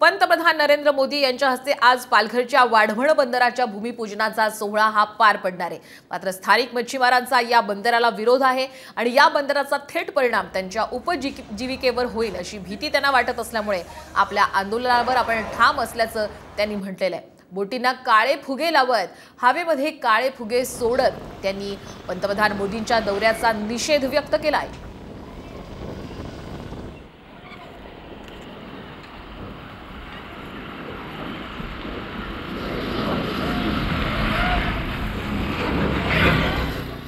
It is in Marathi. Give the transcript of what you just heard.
पंतप्रधान नरेंद्र मोदी यांच्या हस्ते आज पालघरच्या वाढवण बंदराच्या भूमिपूजनाचा सोहळा हा पार पडणार आहे मात्र स्थानिक मच्छीमारांचा या बंदराला विरोध आहे आणि या बंदराचा थेट परिणाम त्यांच्या उपजीविकेवर होईल अशी भीती त्यांना वाटत असल्यामुळे आपल्या आंदोलनावर आपण ठाम असल्याचं त्यांनी म्हटलेलं आहे बोटींना काळे फुगे लावत हवेमध्ये काळे फुगे सोडत त्यांनी पंतप्रधान मोदींच्या दौऱ्याचा निषेध व्यक्त केला आहे